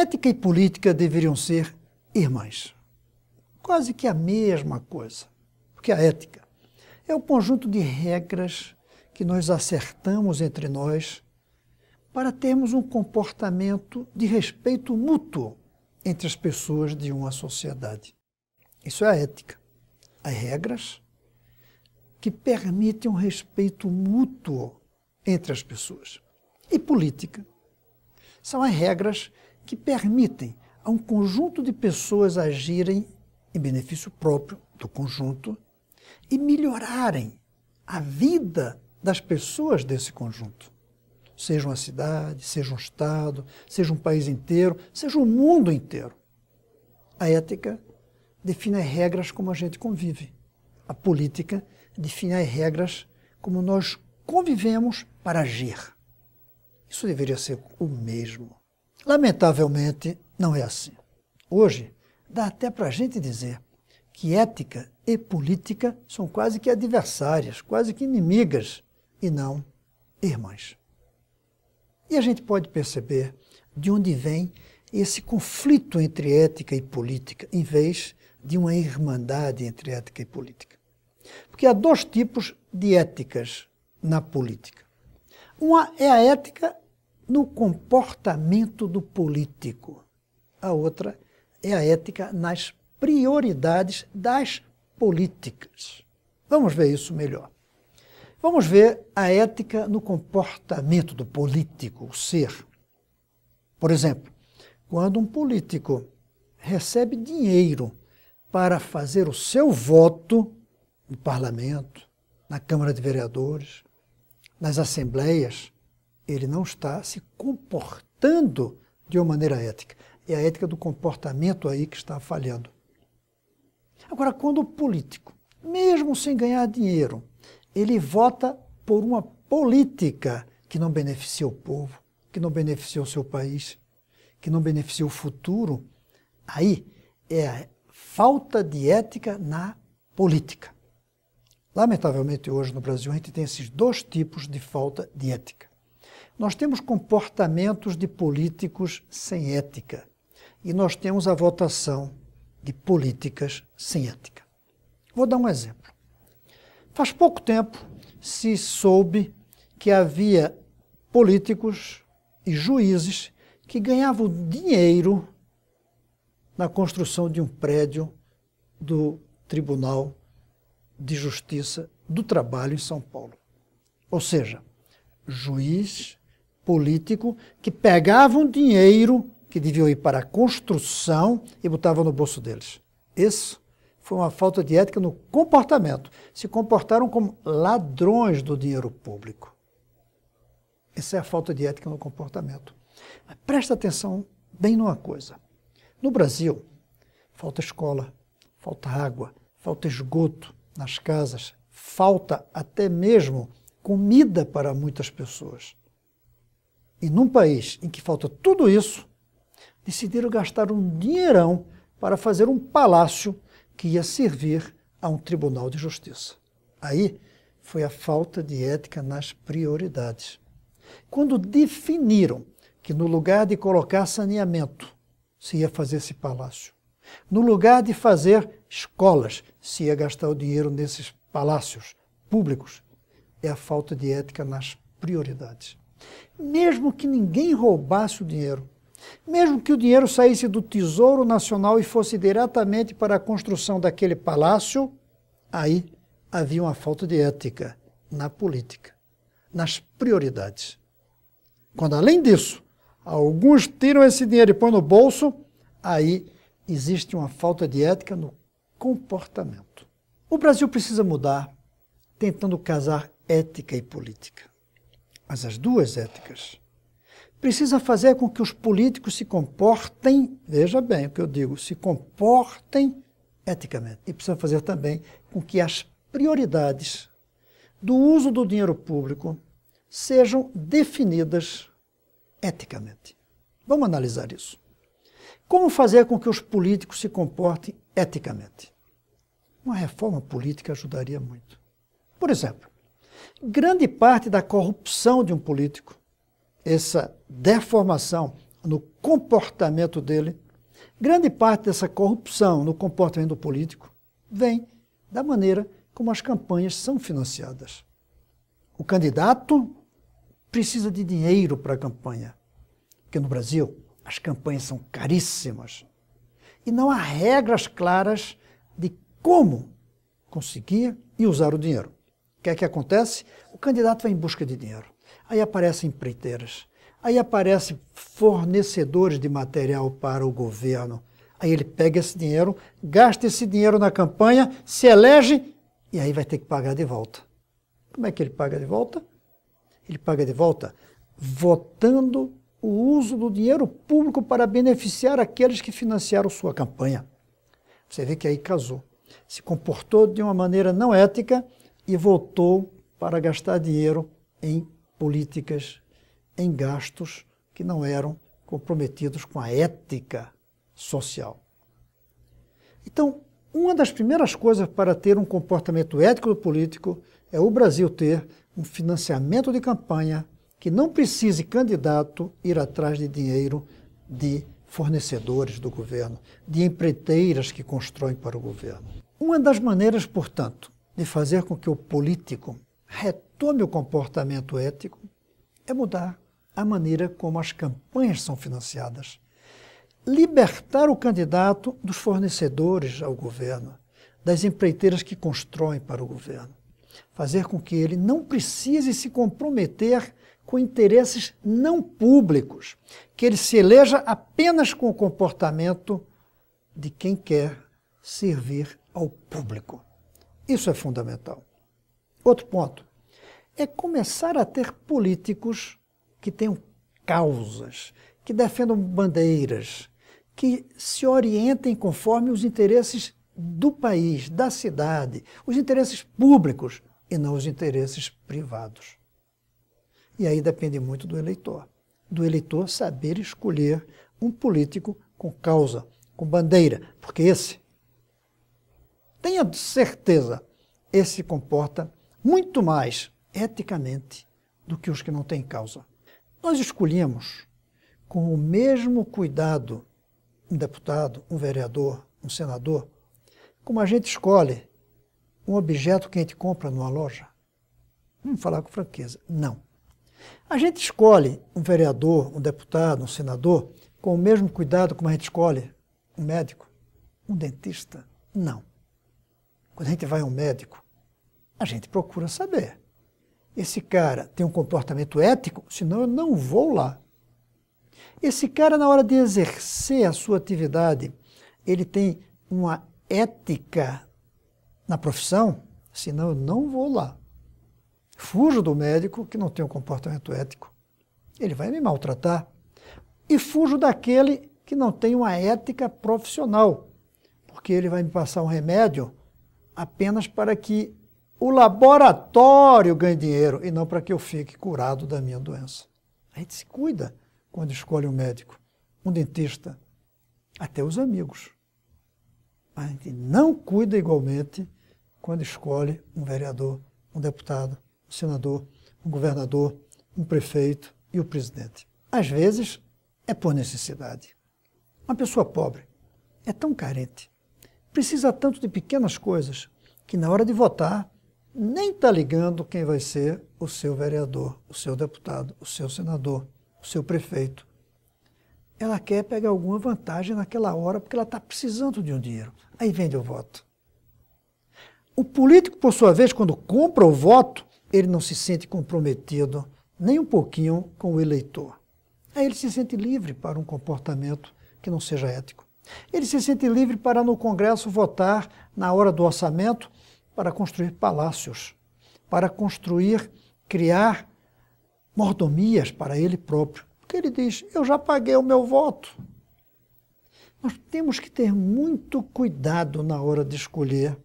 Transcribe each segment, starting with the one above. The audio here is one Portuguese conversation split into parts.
Ética e política deveriam ser irmãs. Quase que a mesma coisa. Porque a ética é o conjunto de regras que nós acertamos entre nós para termos um comportamento de respeito mútuo entre as pessoas de uma sociedade. Isso é a ética. As regras que permitem um respeito mútuo entre as pessoas. E política são as regras que permitem a um conjunto de pessoas agirem em benefício próprio do conjunto e melhorarem a vida das pessoas desse conjunto. Seja uma cidade, seja um estado, seja um país inteiro, seja o um mundo inteiro. A ética define as regras como a gente convive. A política define as regras como nós convivemos para agir. Isso deveria ser o mesmo. Lamentavelmente, não é assim. Hoje, dá até para a gente dizer que ética e política são quase que adversárias, quase que inimigas, e não irmãs. E a gente pode perceber de onde vem esse conflito entre ética e política, em vez de uma irmandade entre ética e política. Porque há dois tipos de éticas na política. Uma é a ética no comportamento do político. A outra é a ética nas prioridades das políticas. Vamos ver isso melhor. Vamos ver a ética no comportamento do político, o ser. Por exemplo, quando um político recebe dinheiro para fazer o seu voto no parlamento, na Câmara de Vereadores, nas assembleias, ele não está se comportando de uma maneira ética. É a ética do comportamento aí que está falhando. Agora, quando o político, mesmo sem ganhar dinheiro, ele vota por uma política que não beneficia o povo, que não beneficia o seu país, que não beneficia o futuro, aí é a falta de ética na política. Lamentavelmente, hoje no Brasil, a gente tem esses dois tipos de falta de ética. Nós temos comportamentos de políticos sem ética e nós temos a votação de políticas sem ética. Vou dar um exemplo. Faz pouco tempo se soube que havia políticos e juízes que ganhavam dinheiro na construção de um prédio do Tribunal de Justiça do Trabalho em São Paulo. Ou seja, juiz político que pegavam dinheiro que deviam ir para a construção e botavam no bolso deles. Isso foi uma falta de ética no comportamento. Se comportaram como ladrões do dinheiro público. Essa é a falta de ética no comportamento. Mas presta atenção bem numa coisa. No Brasil, falta escola, falta água, falta esgoto nas casas, falta até mesmo comida para muitas pessoas. E num país em que falta tudo isso, decidiram gastar um dinheirão para fazer um palácio que ia servir a um tribunal de justiça. Aí foi a falta de ética nas prioridades. Quando definiram que no lugar de colocar saneamento se ia fazer esse palácio, no lugar de fazer escolas se ia gastar o dinheiro nesses palácios públicos, é a falta de ética nas prioridades. Mesmo que ninguém roubasse o dinheiro, mesmo que o dinheiro saísse do Tesouro Nacional e fosse diretamente para a construção daquele palácio, aí havia uma falta de ética na política, nas prioridades. Quando, além disso, alguns tiram esse dinheiro e põem no bolso, aí existe uma falta de ética no comportamento. O Brasil precisa mudar, tentando casar ética e política mas as duas éticas, precisa fazer com que os políticos se comportem, veja bem o que eu digo, se comportem eticamente. E precisa fazer também com que as prioridades do uso do dinheiro público sejam definidas eticamente. Vamos analisar isso. Como fazer com que os políticos se comportem eticamente? Uma reforma política ajudaria muito. Por exemplo, Grande parte da corrupção de um político, essa deformação no comportamento dele, grande parte dessa corrupção no comportamento do político vem da maneira como as campanhas são financiadas. O candidato precisa de dinheiro para a campanha, porque no Brasil as campanhas são caríssimas e não há regras claras de como conseguir e usar o dinheiro que é que acontece? O candidato vai em busca de dinheiro. Aí aparecem empreiteiras. Aí aparecem fornecedores de material para o governo. Aí ele pega esse dinheiro, gasta esse dinheiro na campanha, se elege e aí vai ter que pagar de volta. Como é que ele paga de volta? Ele paga de volta votando o uso do dinheiro público para beneficiar aqueles que financiaram sua campanha. Você vê que aí casou. Se comportou de uma maneira não ética e voltou para gastar dinheiro em políticas, em gastos que não eram comprometidos com a ética social. Então, uma das primeiras coisas para ter um comportamento ético do político é o Brasil ter um financiamento de campanha que não precise candidato ir atrás de dinheiro de fornecedores do governo, de empreiteiras que constroem para o governo. Uma das maneiras, portanto, de fazer com que o político retome o comportamento ético é mudar a maneira como as campanhas são financiadas. Libertar o candidato dos fornecedores ao governo, das empreiteiras que constroem para o governo. Fazer com que ele não precise se comprometer com interesses não públicos, que ele se eleja apenas com o comportamento de quem quer servir ao público. Isso é fundamental. Outro ponto é começar a ter políticos que tenham causas, que defendam bandeiras, que se orientem conforme os interesses do país, da cidade, os interesses públicos e não os interesses privados. E aí depende muito do eleitor, do eleitor saber escolher um político com causa, com bandeira, porque esse tenha certeza, esse se comporta muito mais eticamente do que os que não têm causa. Nós escolhemos com o mesmo cuidado um deputado, um vereador, um senador, como a gente escolhe um objeto que a gente compra numa loja? Vamos falar com franqueza. Não. A gente escolhe um vereador, um deputado, um senador com o mesmo cuidado como a gente escolhe um médico, um dentista? Não. Quando a gente vai a um médico, a gente procura saber. Esse cara tem um comportamento ético, senão eu não vou lá. Esse cara, na hora de exercer a sua atividade, ele tem uma ética na profissão, senão eu não vou lá. Fujo do médico que não tem um comportamento ético. Ele vai me maltratar. E fujo daquele que não tem uma ética profissional, porque ele vai me passar um remédio apenas para que o laboratório ganhe dinheiro e não para que eu fique curado da minha doença. A gente se cuida quando escolhe um médico, um dentista, até os amigos. Mas a gente não cuida igualmente quando escolhe um vereador, um deputado, um senador, um governador, um prefeito e o presidente. Às vezes é por necessidade. Uma pessoa pobre é tão carente, precisa tanto de pequenas coisas, que na hora de votar nem está ligando quem vai ser o seu vereador, o seu deputado, o seu senador, o seu prefeito. Ela quer pegar alguma vantagem naquela hora porque ela está precisando de um dinheiro. Aí vende o voto. O político, por sua vez, quando compra o voto, ele não se sente comprometido nem um pouquinho com o eleitor. Aí ele se sente livre para um comportamento que não seja ético. Ele se sente livre para no Congresso votar na hora do orçamento para construir palácios, para construir, criar mordomias para ele próprio. Porque ele diz: Eu já paguei o meu voto. Nós temos que ter muito cuidado na hora de escolher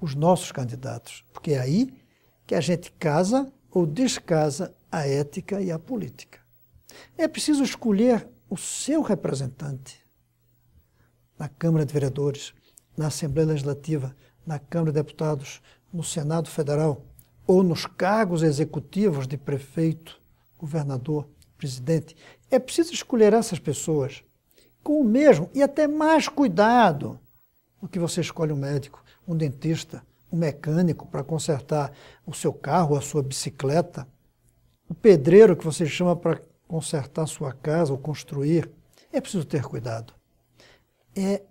os nossos candidatos, porque é aí que a gente casa ou descasa a ética e a política. É preciso escolher o seu representante na Câmara de Vereadores, na Assembleia Legislativa, na Câmara de Deputados, no Senado Federal ou nos cargos executivos de prefeito, governador, presidente. É preciso escolher essas pessoas com o mesmo e até mais cuidado do que você escolhe um médico, um dentista, um mecânico para consertar o seu carro, a sua bicicleta, o pedreiro que você chama para consertar sua casa ou construir. É preciso ter cuidado. É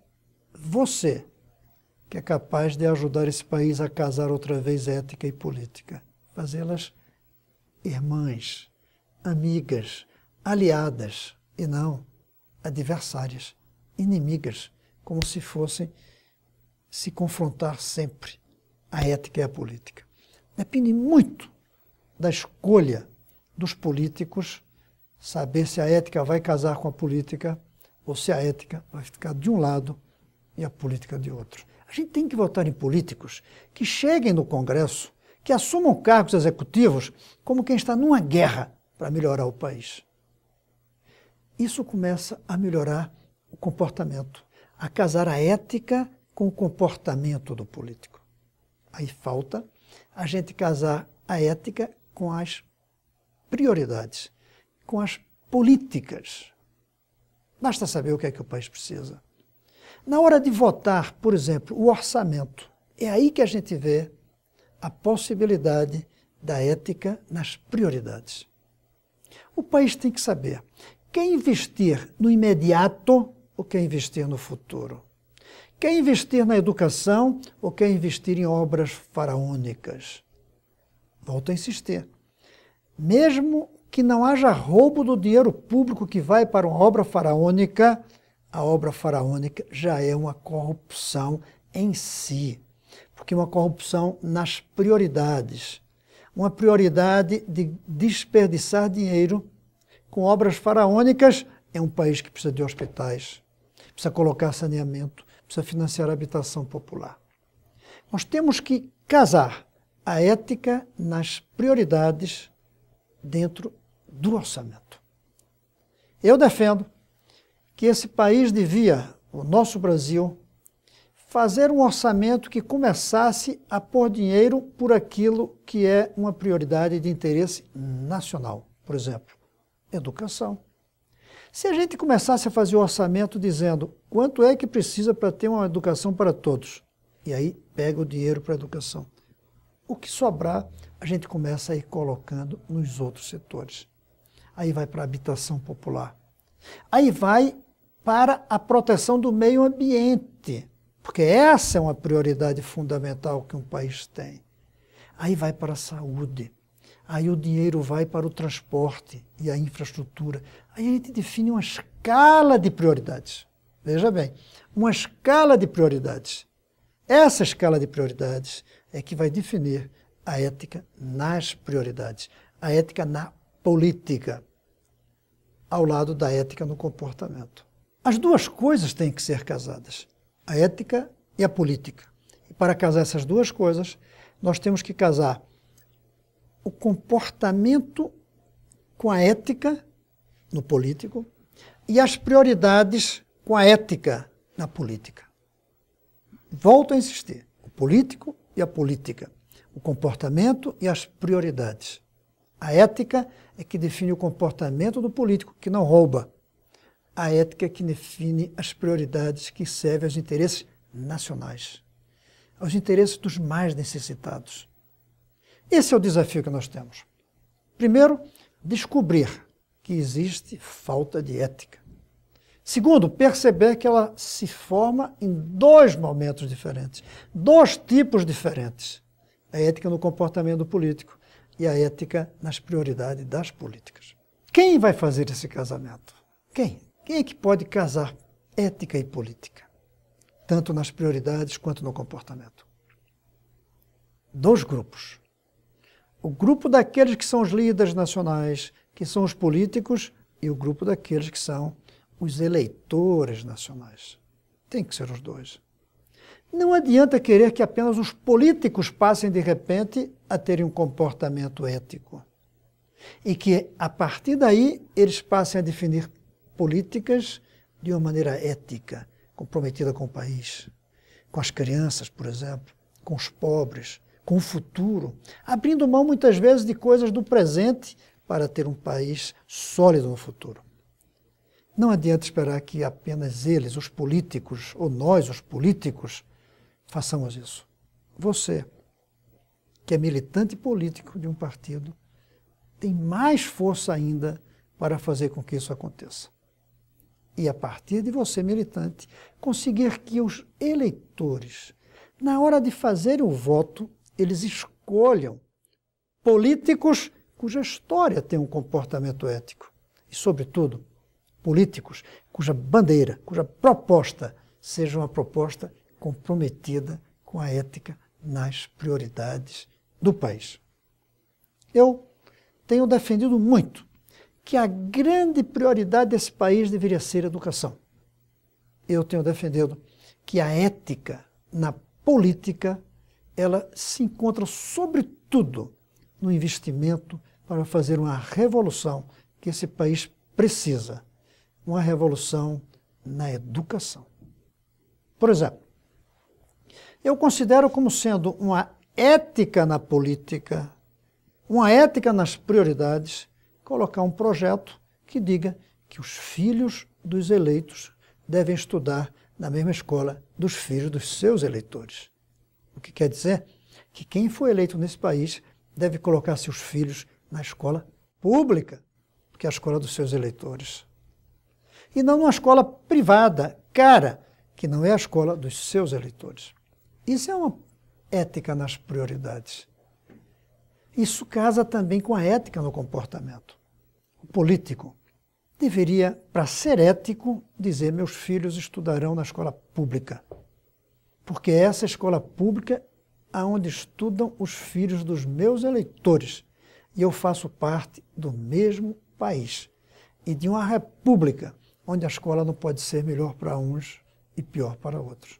você que é capaz de ajudar esse país a casar outra vez ética e política, fazê-las irmãs, amigas, aliadas e não adversárias, inimigas, como se fossem se confrontar sempre a ética e a política. Depende muito da escolha dos políticos saber se a ética vai casar com a política ou se a ética vai ficar de um lado e a política de outro. A gente tem que votar em políticos que cheguem no Congresso, que assumam cargos executivos como quem está numa guerra para melhorar o país. Isso começa a melhorar o comportamento, a casar a ética com o comportamento do político. Aí falta a gente casar a ética com as prioridades, com as políticas. Basta saber o que é que o país precisa. Na hora de votar, por exemplo, o orçamento, é aí que a gente vê a possibilidade da ética nas prioridades. O país tem que saber quem investir no imediato ou quem investir no futuro. Quem investir na educação ou quem investir em obras faraônicas. Volto a insistir. Mesmo que não haja roubo do dinheiro público que vai para uma obra faraônica, a obra faraônica já é uma corrupção em si, porque uma corrupção nas prioridades, uma prioridade de desperdiçar dinheiro com obras faraônicas é um país que precisa de hospitais, precisa colocar saneamento, precisa financiar habitação popular. Nós temos que casar a ética nas prioridades dentro do orçamento. Eu defendo que esse país devia, o nosso Brasil, fazer um orçamento que começasse a pôr dinheiro por aquilo que é uma prioridade de interesse nacional. Por exemplo, educação. Se a gente começasse a fazer o orçamento dizendo quanto é que precisa para ter uma educação para todos, e aí pega o dinheiro para a educação, o que sobrar a gente começa a ir colocando nos outros setores. Aí vai para a habitação popular. Aí vai para a proteção do meio ambiente, porque essa é uma prioridade fundamental que um país tem. Aí vai para a saúde, aí o dinheiro vai para o transporte e a infraestrutura. Aí a gente define uma escala de prioridades. Veja bem, uma escala de prioridades. Essa escala de prioridades é que vai definir a ética nas prioridades, a ética na política, ao lado da ética no comportamento. As duas coisas têm que ser casadas, a ética e a política. E para casar essas duas coisas, nós temos que casar o comportamento com a ética no político e as prioridades com a ética na política. Volto a insistir: o político e a política, o comportamento e as prioridades. A ética é que define o comportamento do político, que não rouba, a ética que define as prioridades que servem aos interesses nacionais, aos interesses dos mais necessitados. Esse é o desafio que nós temos. Primeiro, descobrir que existe falta de ética. Segundo, perceber que ela se forma em dois momentos diferentes, dois tipos diferentes: a ética no comportamento político e a ética nas prioridades das políticas. Quem vai fazer esse casamento? Quem? Quem é que pode casar ética e política, tanto nas prioridades quanto no comportamento? Dois grupos. O grupo daqueles que são os líderes nacionais, que são os políticos, e o grupo daqueles que são os eleitores nacionais. Tem que ser os dois. Não adianta querer que apenas os políticos passem de repente a terem um comportamento ético e que a partir daí eles passem a definir políticas de uma maneira ética, comprometida com o país, com as crianças, por exemplo, com os pobres, com o futuro, abrindo mão muitas vezes de coisas do presente para ter um país sólido no futuro. Não adianta esperar que apenas eles, os políticos, ou nós, os políticos, façamos isso. Você, que é militante político de um partido, tem mais força ainda para fazer com que isso aconteça e a partir de você, militante, conseguir que os eleitores, na hora de fazerem o voto, eles escolham políticos cuja história tem um comportamento ético e, sobretudo, políticos cuja bandeira, cuja proposta seja uma proposta comprometida com a ética nas prioridades do país. Eu tenho defendido muito que a grande prioridade desse país deveria ser a educação. Eu tenho defendido que a ética na política ela se encontra sobretudo no investimento para fazer uma revolução que esse país precisa, uma revolução na educação. Por exemplo, eu considero como sendo uma ética na política, uma ética nas prioridades, colocar um projeto que diga que os filhos dos eleitos devem estudar na mesma escola dos filhos dos seus eleitores. O que quer dizer que quem foi eleito nesse país deve colocar seus filhos na escola pública, que é a escola dos seus eleitores. E não numa escola privada, cara, que não é a escola dos seus eleitores. Isso é uma ética nas prioridades. Isso casa também com a ética no comportamento político. Deveria, para ser ético, dizer: meus filhos estudarão na escola pública. Porque é essa escola pública aonde estudam os filhos dos meus eleitores. E eu faço parte do mesmo país e de uma república onde a escola não pode ser melhor para uns e pior para outros.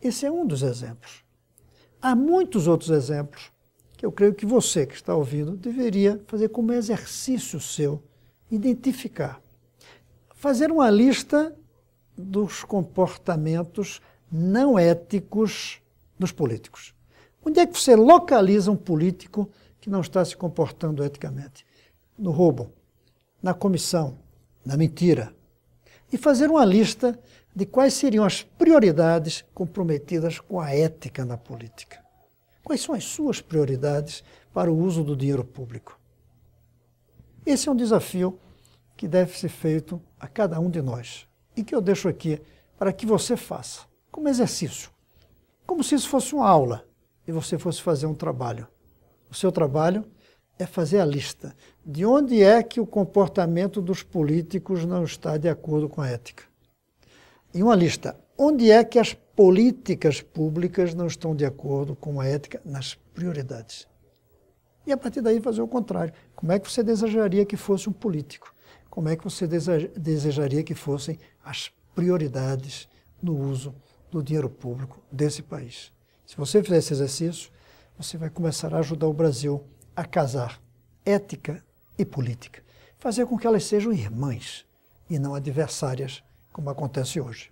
Esse é um dos exemplos. Há muitos outros exemplos que eu creio que você que está ouvindo deveria fazer como exercício seu, identificar. Fazer uma lista dos comportamentos não éticos dos políticos. Onde é que você localiza um político que não está se comportando eticamente? No roubo, na comissão, na mentira. E fazer uma lista de quais seriam as prioridades comprometidas com a ética na política. Quais são as suas prioridades para o uso do dinheiro público? Esse é um desafio que deve ser feito a cada um de nós e que eu deixo aqui para que você faça como exercício, como se isso fosse uma aula e você fosse fazer um trabalho. O seu trabalho é fazer a lista de onde é que o comportamento dos políticos não está de acordo com a ética. E uma lista onde é que as políticas públicas não estão de acordo com a ética nas prioridades. E a partir daí fazer o contrário. Como é que você desejaria que fosse um político? Como é que você desejaria que fossem as prioridades no uso do dinheiro público desse país? Se você fizer esse exercício, você vai começar a ajudar o Brasil a casar ética e política, fazer com que elas sejam irmãs e não adversárias, como acontece hoje.